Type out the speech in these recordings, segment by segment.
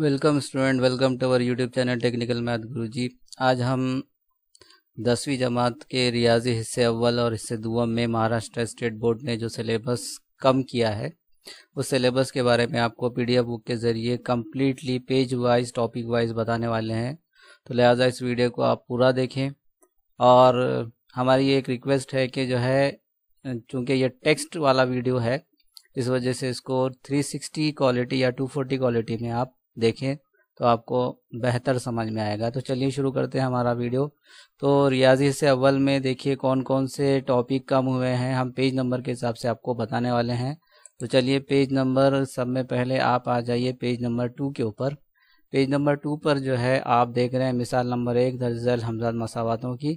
welcome student welcome to our YouTube channel technical math Guruji आज हम दसवीं जमात के रियाजी हिस्से अव्वल और हिस्से दुआ में महाराष्ट्र स्टेट बोर्ड ने जो सिलेबस कम किया है उस सिलेबस के बारे में आपको पीडीएफ बुक के ज़रिए completely page wise topic wise बताने वाले हैं तो लिहाजा इस वीडियो को आप पूरा देखें और हमारी एक रिक्वेस्ट है कि जो है चूँकि ये टेक्स्ट वाला वीडियो है इस वजह से इसको 360 क्वालिटी या 240 क्वालिटी में आप देखें तो आपको बेहतर समझ में आएगा तो चलिए शुरू करते हैं हमारा वीडियो तो रियाजी से अव्वल में देखिए कौन कौन से टॉपिक कम हुए हैं हम पेज नंबर के हिसाब से आपको बताने वाले हैं तो चलिए पेज नंबर सब में पहले आप आ जाइए पेज नंबर टू के ऊपर पेज नंबर टू पर जो है आप देख रहे हैं मिसाल नंबर एक दर्जल हमजाद मसावतों की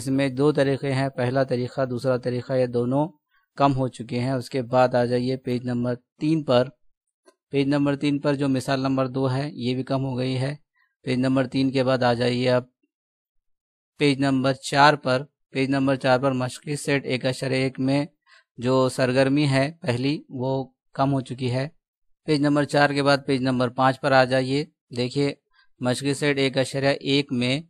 इसमें दो तरीक़े हैं पहला तरीक़ा दूसरा तरीक़ा ये दोनों कम हो चुके हैं उसके बाद आ जाइए पेज नंबर तीन पर पेज नंबर तीन पर जो मिसाल नंबर दो है ये भी कम हो गई है पेज नंबर तीन के बाद आ जाइए आप पेज नंबर चार पर पेज नंबर चार पर मशक़ी सेट एक अशर एक में जो सरगर्मी है पहली वो कम हो चुकी है पेज नंबर चार के बाद पेज नंबर पाँच पर आ जाइए देखिए मशक़ी सेट एक अशर एक में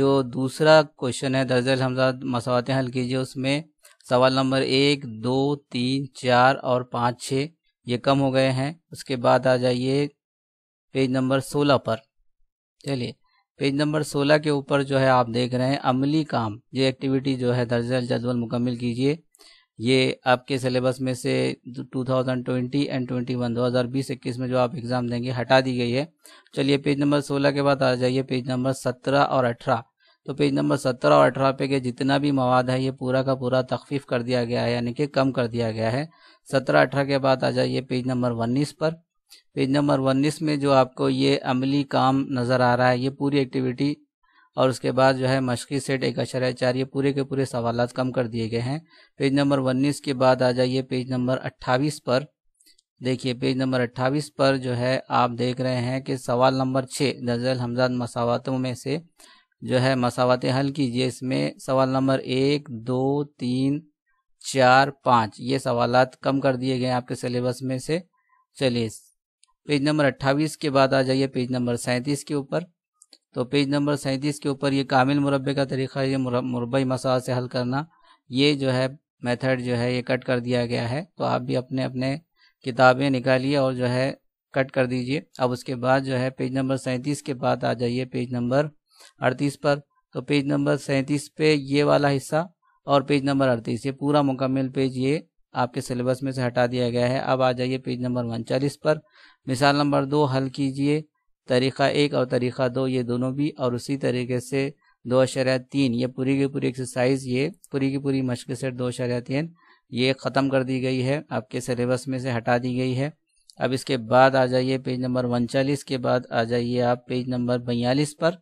जो दूसरा क्वेश्चन है दर्जल हमजाद मसवाते हल कीजिए उसमें सवाल नंबर एक दो तीन चार और पाँच छः ये कम हो गए हैं उसके बाद आ जाइए पेज नंबर सोलह पर चलिए पेज नंबर सोलह के ऊपर जो है आप देख रहे हैं अमली काम ये एक्टिविटी जो है दर्ज जदवल मुकम्मल कीजिए ये आपके सिलेबस में से 2020 एंड 21 2020 21 में जो आप एग्ज़ाम देंगे हटा दी गई है चलिए पेज नंबर 16 के बाद आ जाइए पेज नंबर 17 और अठारह तो पेज नंबर सत्रह और अठारह पे के जितना भी मवाद है ये पूरा का पूरा तकफीफ़ कर दिया गया है यानी कि कम कर दिया गया है सत्रह अठारह के बाद आ जाइए पेज नंबर उन्नीस पर पेज नंबर उन्नीस में जो आपको ये अमली काम नज़र आ रहा है ये पूरी एक्टिविटी और उसके बाद जो है मशक़ी सेट एक अशर चार ये पूरे के पूरे सवाल कम कर दिए गए हैं पेज नंबर उन्नीस के बाद आ जाइए पेज नंबर अट्ठाईस पर देखिए पेज नंबर अट्ठावीस पर जो है आप देख रहे हैं कि सवाल नंबर छः नजर हमजाद मसावतों में से जो है मसावतें हल कीजिए इसमें सवाल नंबर एक दो तीन चार पाँच ये सवाल कम कर दिए गए आपके सिलेबस में से चलिए पेज नंबर अट्ठावीस के बाद आ जाइए पेज नंबर सैंतीस के ऊपर तो पेज नंबर सैंतीस के ऊपर ये कामिल मुरबे का तरीका ये मुरबई मसाव से हल करना ये जो है मेथड जो है ये कट कर दिया गया है तो आप भी अपने अपने किताबें निकालिए और जो है कट कर दीजिए अब उसके बाद जो है पेज नंबर सैंतीस के बाद आ जाइए पेज नंबर अड़तीस पर तो पेज नंबर सैंतीस पे ये वाला हिस्सा और पेज नंबर अड़तीस ये पूरा मुकम्मल पेज ये आपके सिलेबस में से हटा दिया गया है अब आ जाइए पेज नंबर उनचालीस पर मिसाल नंबर दो हल कीजिए तरीक़ा एक और तरीक़ा दो ये दोनों भी और उसी तरीके से दो अशरिया तीन ये पूरी की पूरी एक्सरसाइज ये पूरी की पूरी मशक़ सेट दो अशरिया तीन ये ख़त्म कर दी गई है आपके सिलेबस में से हटा दी गई है अब इसके बाद आ जाइए पेज नंबर उनचालीस के बाद आ जाइए आप पेज नंबर बयालीस पर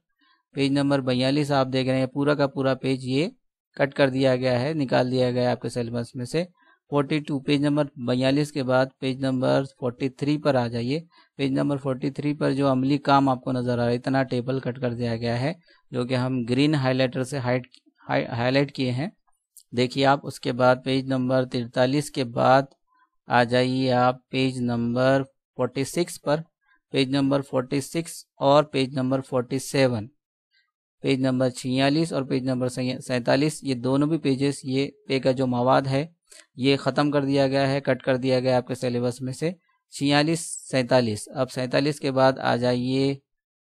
पेज नंबर बयालीस आप देख रहे हैं पूरा का पूरा पेज ये कट कर दिया गया है निकाल दिया गया है आपके सिलेबस में से 42 पेज नंबर बयालीस के बाद पेज नंबर 43 पर आ जाइए पेज नंबर 43 पर जो अमली काम आपको नजर आ रहा है इतना टेबल कट कर दिया गया है जो कि हम ग्रीन हाईलाइटर से हाइट हाईलाइट किए हैं देखिए आप उसके बाद पेज नंबर तिरतालीस के बाद आ जाइए आप पेज नंबर फोर्टी पर पेज नंबर 46 और पेज नंबर 47 पेज नंबर छियालीस और पेज नंबर सैंतालीस ये दोनों भी पेजेस ये पे का जो मवाद है ये ख़त्म कर दिया गया है कट कर दिया गया है आपके सिलेबस में से छियालीस सैंतालीस अब सैंतालीस के बाद आ जाइए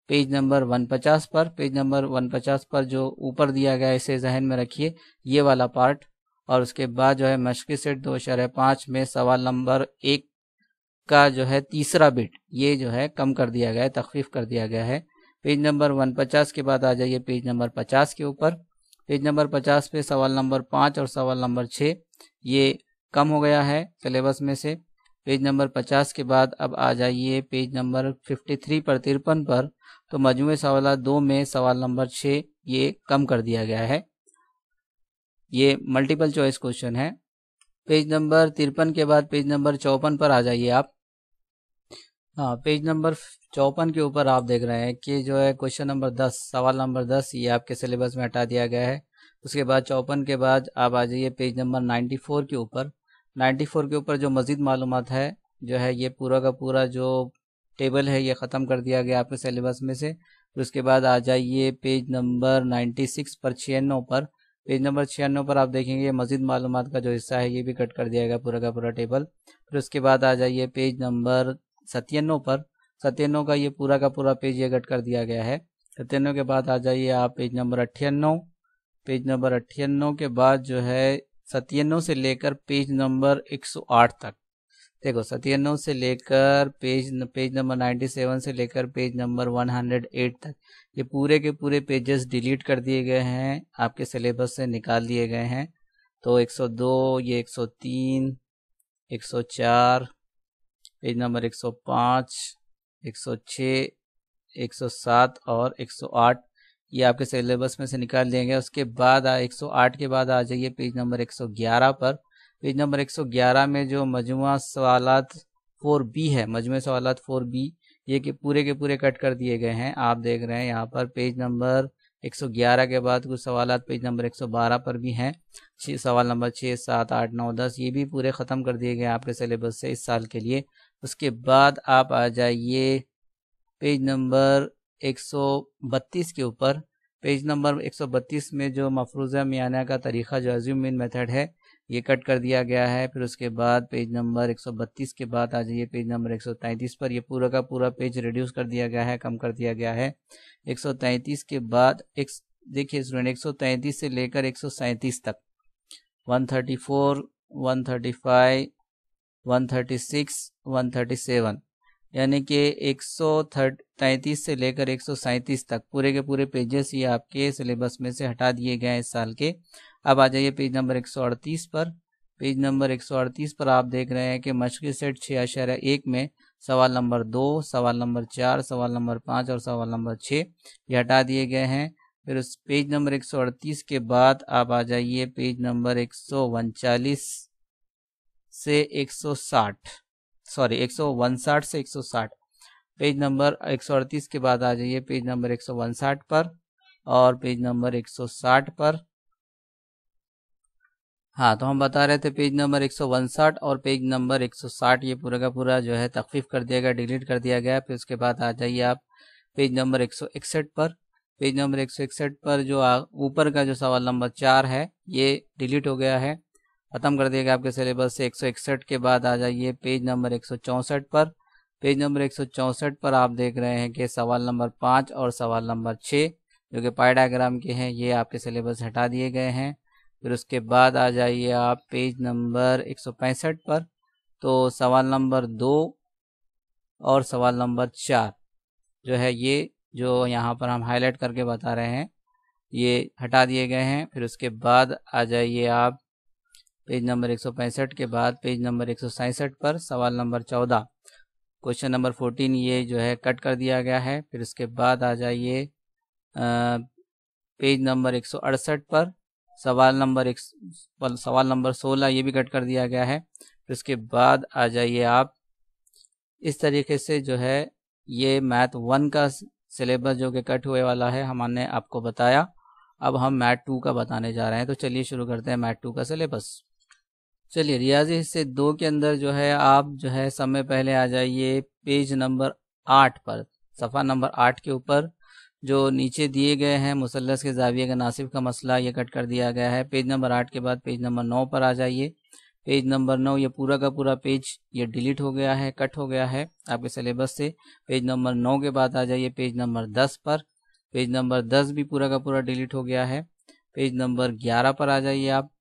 पेज नंबर 150 पर पेज नंबर 150 पर जो ऊपर दिया गया है इसे जहन में रखिए ये वाला पार्ट और उसके बाद जो है मशक़ी सेट दो शरह पाँच में सवाल नंबर एक का जो है तीसरा बिट ये जो है कम कर दिया गया है तखफीफ कर दिया गया है पेज नंबर वन पचास के बाद आ जाइए पेज नंबर पचास के ऊपर पेज नंबर पचास पे सवाल नंबर पाँच और सवाल नंबर छः ये कम हो गया है सिलेबस में से पेज नंबर पचास के बाद अब आ जाइए पेज नंबर फिफ्टी थ्री पर तिरपन पर तो मजमू सवाल दो में सवाल नंबर छः ये कम कर दिया गया है ये मल्टीपल चॉइस क्वेश्चन है पेज नंबर तिरपन के बाद पेज नंबर चौपन पर आ जाइए आप हाँ पेज नंबर चौपन के ऊपर आप देख रहे हैं कि जो है क्वेश्चन नंबर दस सवाल नंबर दस ये आपके सिलेबस में हटा दिया गया है उसके बाद चौपन के बाद आप आ जाइए पेज नंबर नाइन्टी फोर के ऊपर नाइन्टी फोर के ऊपर जो मज़ीद मालूम है जो है ये पूरा का पूरा जो टेबल है ये ख़त्म कर दिया गया आपके सिलेबस में से फिर उसके बाद आ जाइए पेज नंबर नाइन्टी सिक्स पर छियानवे पर पेज नंबर छियानवे पर आप देखेंगे मजीद मालूम का जो हिस्सा है ये भी कट कर दिया गया पूरा का पूरा टेबल फिर उसके बाद आ जाइए पेज नंबर सत्यानवे पर सत्यानों का ये पूरा का पूरा पेज ये कट कर दिया गया है सत्यानों के बाद आ जाइए आप पेज नंबर अट्ठानौ पेज नंबर अट्ठानौ के बाद जो है सत्यानौ से लेकर पेज नंबर 108 तक देखो सत्यानौ से लेकर पेज पेज नंबर 97 से लेकर पेज नंबर 108 तक ये पूरे के पूरे पेजेस डिलीट कर दिए गए हैं आपके सिलेबस से निकाल दिए गए हैं तो 102 ये 103 104 पेज नंबर 105 106, 107 और 108 ये आपके सिलेबस में से निकाल देंगे उसके बाद 108 के बाद आ जाइए पेज नंबर 111 पर पेज नंबर 111 में जो मजमुआ सवालत फोर बी है मजमू सवालत फोर बी ये कि पूरे के पूरे कट कर दिए गए हैं आप देख रहे हैं यहाँ पर पेज नंबर 111 के बाद कुछ सवाल पेज नंबर 112 पर भी हैं सवाल नंबर छः सात आठ नौ दस ये भी पूरे ख़त्म कर दिए गए आपके सिलेबस से इस साल के लिए उसके बाद आप आ जाइए पेज नंबर 132 के ऊपर पेज नंबर 132 में जो मफरूज़ा मियाना का तरीक़ा जो एज्यूमिन मेथड है ये कट कर दिया गया है फिर उसके बाद पेज नंबर 132 के बाद आ जाइए पेज नंबर 133 पर ये पूरा का पूरा पेज रिड्यूस कर दिया गया है कम कर दिया गया है 133 के बाद एक देखिए स्टूडेंट एक से लेकर एक तक 134 135 136, 137 यानी कि एक से लेकर एक तक पूरे के पूरे पेजेस ये आपके सिलेबस में से हटा दिए गए हैं इस साल के अब आ जाइए पेज नंबर 138 पर पेज नंबर 138 पर आप देख रहे हैं कि मशक़ी सेट छः आशार एक में सवाल नंबर दो सवाल नंबर चार सवाल नंबर पाँच और सवाल नंबर छः ये हटा दिए गए हैं फिर उस पेज नंबर 138 के बाद आप आ जाइए पेज नंबर एक से 160 सॉरी एक से 160 पेज नंबर अड़तीस के बाद आ जाइए पेज नंबर 159 पर और पेज नंबर 160 पर हाँ तो हम बता रहे थे पेज नंबर 159 और पेज नंबर 160 ये पूरा का पूरा जो है तकफीफ कर दिया गया डिलीट कर दिया गया फिर उसके बाद आ जाइए आप पेज नंबर इकसठ पर पेज नंबर इकसठ पर जो ऊपर का जो सवाल नंबर चार है ये डिलीट हो गया है ख़त्म कर दिया गया आपके सिलेबस से एक के बाद आ जाइए पेज नंबर एक पर पेज नंबर एक पर आप देख रहे हैं कि सवाल नंबर पाँच और सवाल नंबर छः जो कि पाई डायग्राम के हैं ये आपके सिलेबस हटा दिए गए हैं फिर उसके बाद आ जाइए आप पेज नंबर पैंसठ पर तो सवाल नंबर दो और सवाल नंबर चार जो है ये जो यहाँ पर हम हाईलाइट करके बता रहे हैं ये हटा दिए गए हैं फिर उसके बाद आ जाइए आप पेज नंबर एक के बाद पेज नंबर एक पर सवाल नंबर 14 क्वेश्चन नंबर 14 ये जो है कट कर दिया गया है फिर उसके बाद आ जाइए पेज नंबर एक पर सवाल नंबर एक सवाल नंबर 16 ये भी कट कर दिया गया है फिर उसके बाद आ जाइए आप इस तरीके से जो है ये मैथ वन का सिलेबस जो कि कट हुए वाला है हमने आपको बताया अब हम मैथ टू का बताने जा रहे हैं तो चलिए शुरू करते हैं मैथ टू का सिलेबस चलिए रियाजी हिस्से दो के अंदर जो है आप जो है समय पहले आ जाइए पेज नंबर आठ पर सफ़ा नंबर आठ के ऊपर जो नीचे दिए गए हैं मुसलस के जाविये का नासिब का मसला ये कट कर दिया गया है पेज नंबर आठ के बाद पेज नंबर नौ पर आ जाइए पेज नंबर नौ ये पूरा का पूरा पेज ये डिलीट हो गया है कट हो गया है आपके सिलेबस से पेज नंबर नौ के बाद आ जाइए पेज नंबर दस पर पेज नंबर दस भी पूरा का पूरा डिलीट हो गया है पेज नंबर ग्यारह पर आ जाइए आप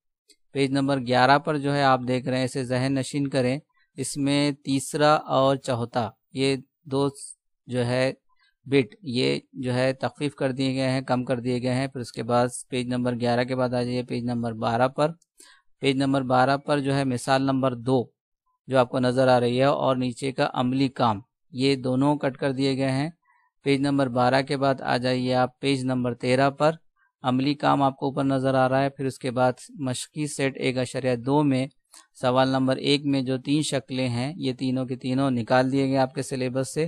पेज नंबर ग्यारह पर जो है आप देख रहे हैं इसे जहन नशीन करें इसमें तीसरा और चौथा ये दो जो है बिट ये जो है तकफीफ कर दिए गए हैं कम कर दिए गए हैं फिर उसके बाद पेज नंबर ग्यारह के बाद आ जाइए पेज नंबर बारह पर पेज नंबर बारह पर जो है मिसाल नंबर दो जो आपको नज़र आ रही है और नीचे का अमली काम ये दोनों कट कर दिए गए हैं पेज नंबर बारह के बाद आ जाइए आप पेज नंबर तेरह पर अमली काम आपको ऊपर नज़र आ रहा है फिर उसके बाद मशकी सेट एक अशरिया दो में सवाल नंबर एक में जो तीन शक्लें हैं ये तीनों के तीनों निकाल दिए गए आपके सिलेबस से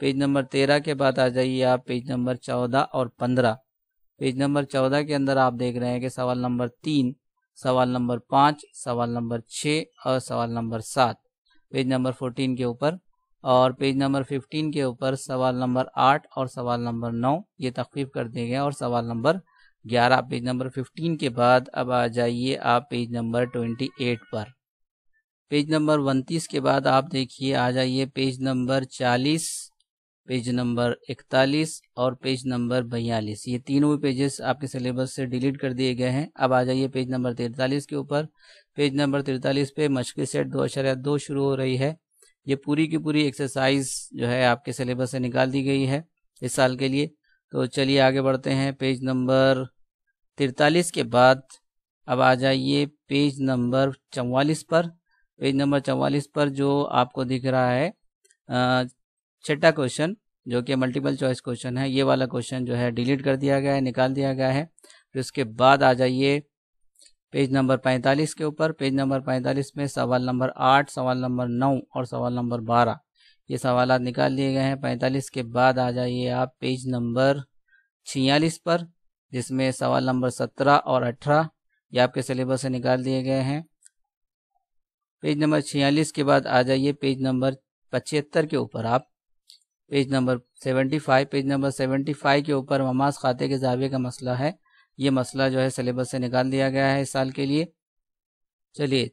पेज नंबर तेरह के बाद आ जाइए आप पेज नंबर चौदह और पंद्रह पेज नंबर चौदह के अंदर आप देख रहे हैं कि सवाल नंबर तीन सवाल नंबर पाँच सवाल नंबर छः और सवाल नंबर सात पेज नंबर फोर्टीन के ऊपर और पेज नंबर फिफ्टीन के ऊपर सवाल नंबर आठ और सवाल नंबर नौ ये तकफीफ कर दिए गए और सवाल नंबर ग्यारह पेज नंबर फिफ्टीन के बाद अब आ जाइए आप पेज नंबर ट्वेंटी एट पर पेज नंबर उनतीस के बाद आप देखिए आ जाइए पेज नंबर चालीस पेज नंबर इकतालीस और पेज नंबर बयालीस ये तीनों पेजेस आपके सिलेबस से डिलीट कर दिए गए हैं अब आ जाइए पेज नंबर तिरतालीस के ऊपर पेज नंबर तिरतालीस पे मशक सेट दो अशरिया दो शुरू हो रही है ये पूरी की पूरी एक्सरसाइज जो है आपके सिलेबस से निकाल दी गई है इस साल के लिए तो चलिए आगे बढ़ते हैं पेज नंबर तिरतालीस के बाद अब आ जाइए पेज नंबर चौवालीस पर पेज नंबर चौवालीस पर जो आपको दिख रहा है छठा क्वेश्चन जो कि मल्टीपल चॉइस क्वेश्चन है ये वाला क्वेश्चन जो है डिलीट कर दिया गया है निकाल दिया गया है फिर उसके बाद आ जाइए पेज नंबर पैंतालीस के ऊपर पेज नंबर पैंतालीस में सवाल नंबर आठ सवाल नंबर नौ और सवाल नंबर बारह ये सवाल निकाल लिए गए हैं पैंतालीस के बाद आ जाइए आप पेज नंबर छियालीस पर जिसमें सवाल नंबर सत्रह और अठारह ये आपके सिलेबस से निकाल दिए गए हैं पेज नंबर छियालीस के बाद आ जाइए पेज नंबर पचहत्तर के ऊपर आप page number seventy five page number seventy five के ऊपर ममास खाते के जाविये का मसला है ये मसला जो है सिलेबस से निकाल दिया गया है इस साल के लिए चलिए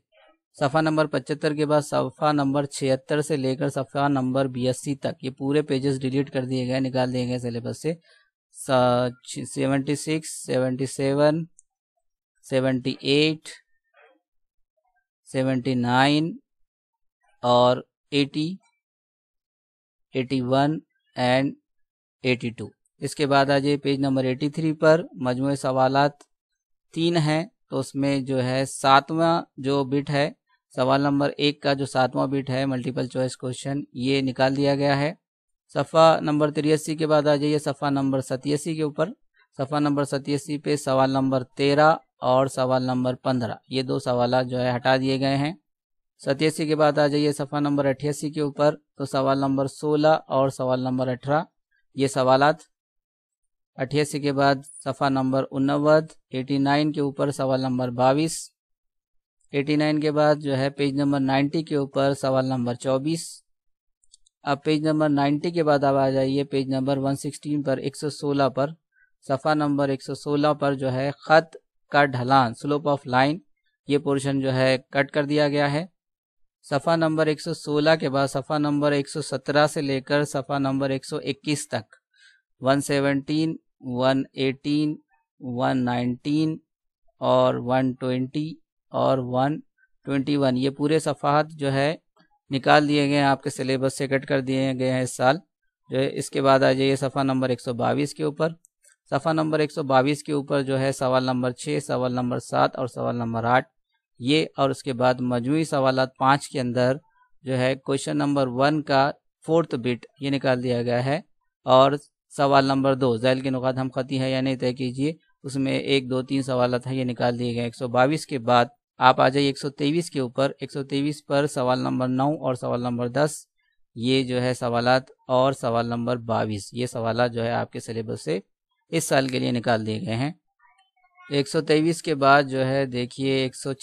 सफ़ा नंबर पचहत्तर के बाद सफ़ा नंबर छिहत्तर से लेकर सफ़ा नंबर बयासी तक ये पूरे पेजेस डिलीट कर दिए गए निकाल दिए गए सिलेबस से seventy six seventy seven seventy eight seventy nine और eighty eighty one and eighty two इसके बाद आ जाइए पेज नंबर एटी थ्री पर मजमू सवालत तीन हैं तो उसमें जो है सातवां जो बिट है सवाल नंबर एक का जो सातवां बीट है मल्टीपल चॉइस क्वेश्चन ये निकाल दिया गया है सफ़ा नंबर तिरसी के बाद आ जाइए सफ़ा नंबर सतियासी के ऊपर सफ़ा नंबर सतियासी पे सवाल नंबर तेरह और सवाल नंबर पंद्रह ये दो सवाल जो है हटा दिए गए हैं सतियासी के बाद आ जाइए सफ़ा नंबर अठासी के ऊपर तो सवाल नंबर सोलह और सवाल नंबर अठारह ये सवालत अठासी के बाद सफ़ा नंबर उन्नवद एटी नाइन के ऊपर सवाल नंबर बाईस 89 के बाद जो है पेज नंबर 90 के ऊपर सवाल नंबर 24 अब पेज नंबर 90 के बाद अब आ जाइए पेज नंबर 116 पर 116 पर सफ़ा नंबर 116 पर जो है ख़त का ढलान स्लोप ऑफ लाइन ये पोर्शन जो है कट कर दिया गया है सफ़ा नंबर 116 के बाद सफ़ा नंबर 117 से लेकर सफ़ा नंबर 121 तक 117, 118, 119 और 120 और वन ट्वेंटी वन ये पूरे सफ़ात जो है निकाल दिए गए हैं आपके सिलेबस से कट कर दिए गए हैं इस साल जो है इसके बाद आ जाइए सफ़ा नंबर एक सौ बाईस के ऊपर सफ़ा नंबर एक सौ बाईस के ऊपर जो है सवाल नंबर छः सवाल नंबर सात और सवाल नंबर आठ ये और उसके बाद मजमू सवाल पाँच के अंदर जो है क्वेश्चन नंबर वन का फोर्थ बिट ये निकाल दिया गया है और सवाल नंबर दो जैल के नुकात हम खती है या नहीं तय कीजिए उसमें एक दो तीन सवाल था ये निकाल दिए गए एक सौ बाईस के बाद आप आ जाइए 123 के ऊपर 123 पर सवाल नंबर नौ और सवाल नंबर दस ये जो है सवालत और सवाल नंबर बाईस ये सवाल जो है आपके सिलेबस से इस साल के लिए निकाल दिए गए हैं 123 के बाद जो है देखिए एक सौ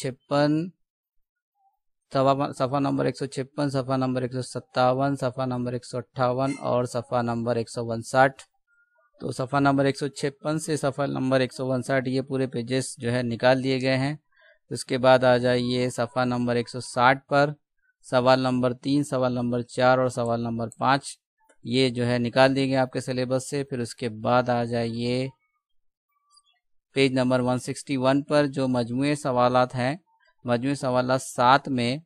सफ़ा नंबर एक सौ छप्पन सफ़ा नंबर एक सौ सत्तावन सफ़ा नंबर एक सौ अट्ठावन और सफ़ा नंबर एक सौ तो सफ़ा नंबर एक सौ छप्पन से सफ़ा नंबर एक सौ उनसठ ये पूरे पेजेस जो है निकाल दिए गए हैं इसके बाद आ जाइए सफ़ा नंबर 160 पर सवाल नंबर तीन सवाल नंबर चार और सवाल नंबर पाँच ये जो है निकाल दिए गए आपके सिलेबस से फिर उसके बाद आ जाइए पेज नंबर 161 पर जो मजमू सवाल हैं मजमू सवाल सात में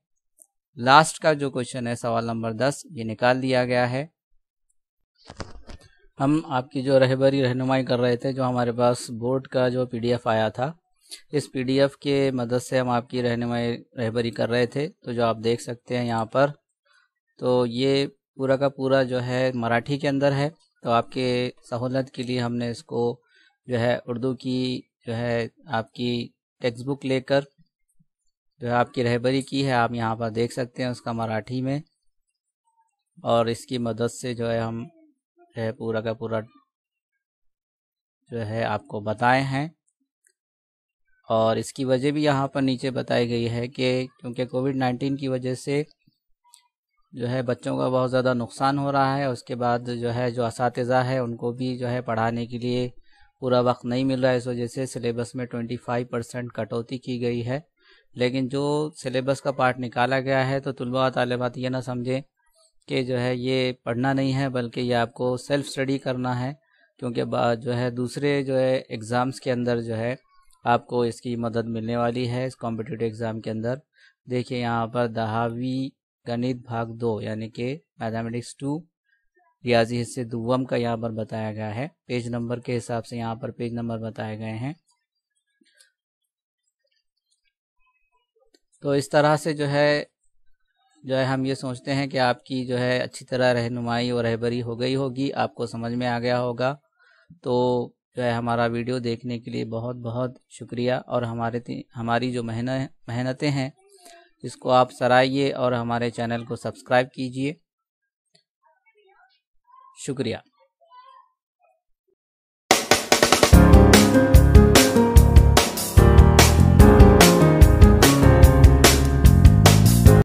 लास्ट का जो क्वेश्चन है सवाल नंबर दस ये निकाल दिया गया है हम आपकी जो रहबरी रहनुमाई कर रहे थे जो हमारे पास बोर्ड का जो पीडीएफ आया था इस पीडीएफ के मदद से हम आपकी रहनुमाई रहबरी कर रहे थे तो जो आप देख सकते हैं यहाँ पर तो ये पूरा का पूरा जो है मराठी के अंदर है तो आपके सहूलत के लिए हमने इसको जो है उर्दू की जो है आपकी टेक्स्ट बुक लेकर जो है आपकी रहबरी की है आप यहाँ पर देख सकते हैं उसका मराठी में और इसकी मदद से जो है हम जो है पूरा का पूरा जो है आपको बताए हैं और इसकी वजह भी यहाँ पर नीचे बताई गई है कि क्योंकि कोविड नाइन्टीन की वजह से जो है बच्चों का बहुत ज़्यादा नुकसान हो रहा है उसके बाद जो है जो इस है उनको भी जो है पढ़ाने के लिए पूरा वक्त नहीं मिल रहा है इस वजह से सिलेबस में ट्वेंटी फाइव परसेंट कटौती की गई है लेकिन जो सिलेबस का पार्ट निकाला गया है तो तलबा तलबात ये ना समझें कि जो है ये पढ़ना नहीं है बल्कि ये आपको सेल्फ़ स्टडी करना है क्योंकि जो है दूसरे जो है एग्ज़ाम्स के अंदर जो है आपको इसकी मदद मिलने वाली है इस कॉम्पिटेटिव एग्ज़ाम के अंदर देखिए यहाँ पर दहावी गणित भाग दो यानी कि मैथमेटिक्स टू रियाजी हिस्से दुवम का यहाँ पर बताया गया है पेज नंबर के हिसाब से यहाँ पर पेज नंबर बताए गए हैं तो इस तरह से जो है जो है हम ये सोचते हैं कि आपकी जो है अच्छी तरह रहनुमाई और रहबरी हो गई होगी आपको समझ में आ गया होगा तो जो है हमारा वीडियो देखने के लिए बहुत बहुत शुक्रिया और हमारे हमारी जो मेहनत मेहनतें हैं इसको आप सराइए और हमारे चैनल को सब्सक्राइब कीजिए शुक्रिया